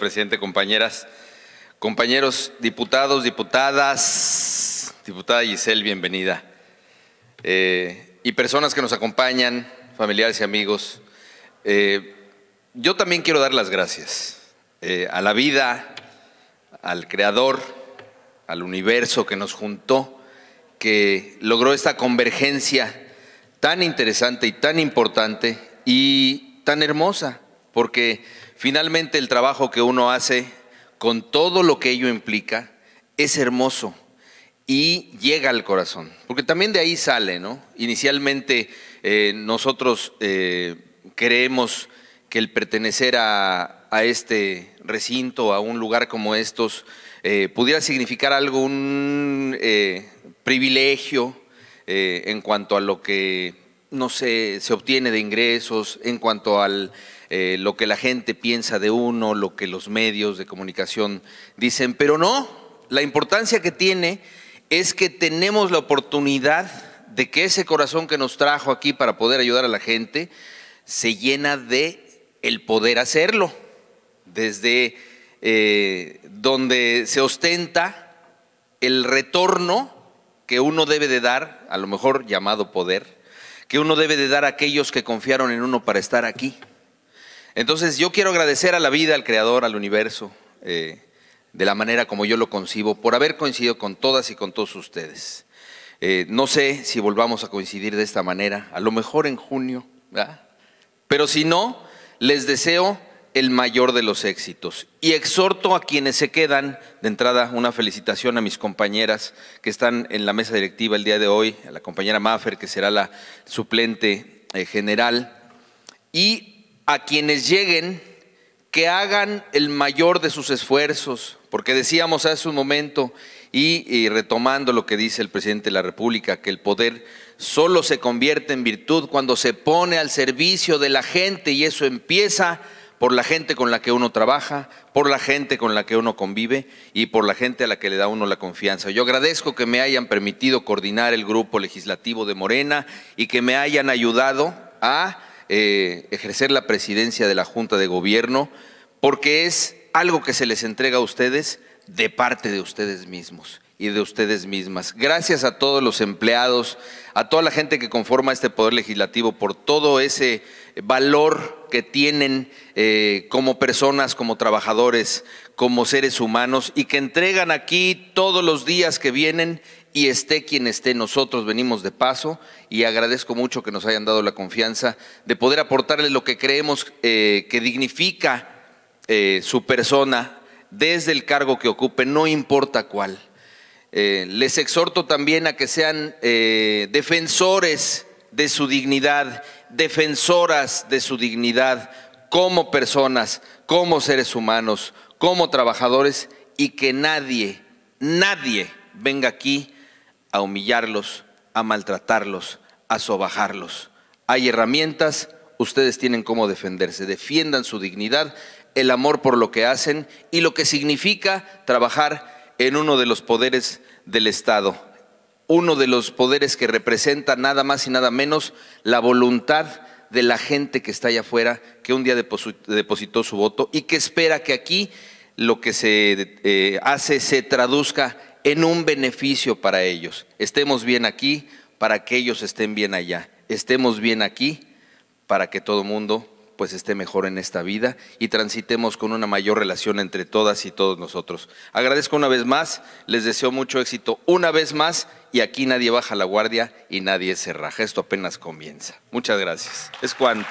Presidente, compañeras, compañeros diputados, diputadas, diputada Giselle, bienvenida. Eh, y personas que nos acompañan, familiares y amigos. Eh, yo también quiero dar las gracias eh, a la vida, al Creador, al universo que nos juntó, que logró esta convergencia tan interesante y tan importante y tan hermosa, porque finalmente el trabajo que uno hace con todo lo que ello implica es hermoso y llega al corazón. Porque también de ahí sale, ¿no? Inicialmente eh, nosotros eh, creemos que el pertenecer a, este recinto, a un lugar como estos, eh, pudiera significar algún privilegio en cuanto a lo que no se, se obtiene de ingresos, en cuanto a eh, lo que la gente piensa de uno, lo que los medios de comunicación dicen, pero no, la importancia que tiene es que tenemos la oportunidad de que ese corazón que nos trajo aquí para poder ayudar a la gente se llena de el poder hacerlo, desde eh, donde se ostenta el retorno que uno debe de dar, a lo mejor llamado poder, que uno debe de dar a aquellos que confiaron en uno para estar aquí. Entonces yo quiero agradecer a la vida, al Creador, al universo, eh, de la manera como yo lo concibo, por haber coincidido con todas y con todos ustedes. Eh, no sé si volvamos a coincidir de esta manera, a lo mejor en junio, pero si no, les deseo el mayor de los éxitos. Y exhorto a quienes se quedan, de entrada una felicitación a mis compañeras que están en la mesa directiva el día de hoy, a la compañera Maffer, que será la suplente eh, general, y a quienes lleguen, que hagan el mayor de sus esfuerzos, porque decíamos hace un momento, y, y retomando lo que dice el presidente de la República, que el poder solo se convierte en virtud cuando se pone al servicio de la gente y eso empieza por la gente con la que uno trabaja, por la gente con la que uno convive y por la gente a la que le da uno la confianza. Yo agradezco que me hayan permitido coordinar el grupo legislativo de Morena y que me hayan ayudado a eh, ejercer la presidencia de la Junta de Gobierno, porque es algo que se les entrega a ustedes de parte de ustedes mismos de ustedes mismas. Gracias a todos los empleados, a toda la gente que conforma este Poder Legislativo por todo ese valor que tienen eh, como personas, como trabajadores, como seres humanos y que entregan aquí todos los días que vienen y esté quien esté, nosotros venimos de paso y agradezco mucho que nos hayan dado la confianza de poder aportarles lo que creemos eh, que dignifica eh, su persona desde el cargo que ocupe, no importa cuál. Eh, les exhorto también a que sean eh, defensores de su dignidad, defensoras de su dignidad como personas, como seres humanos, como trabajadores y que nadie, nadie venga aquí a humillarlos, a maltratarlos, a sobajarlos. Hay herramientas, ustedes tienen cómo defenderse, defiendan su dignidad, el amor por lo que hacen y lo que significa trabajar en uno de los poderes del Estado, uno de los poderes que representa nada más y nada menos la voluntad de la gente que está allá afuera, que un día depositó su voto y que espera que aquí lo que se eh, hace se traduzca en un beneficio para ellos. Estemos bien aquí para que ellos estén bien allá. Estemos bien aquí para que todo mundo pues esté mejor en esta vida y transitemos con una mayor relación entre todas y todos nosotros. Agradezco una vez más, les deseo mucho éxito una vez más y aquí nadie baja la guardia y nadie se raja. Esto apenas comienza. Muchas gracias. Es cuanto.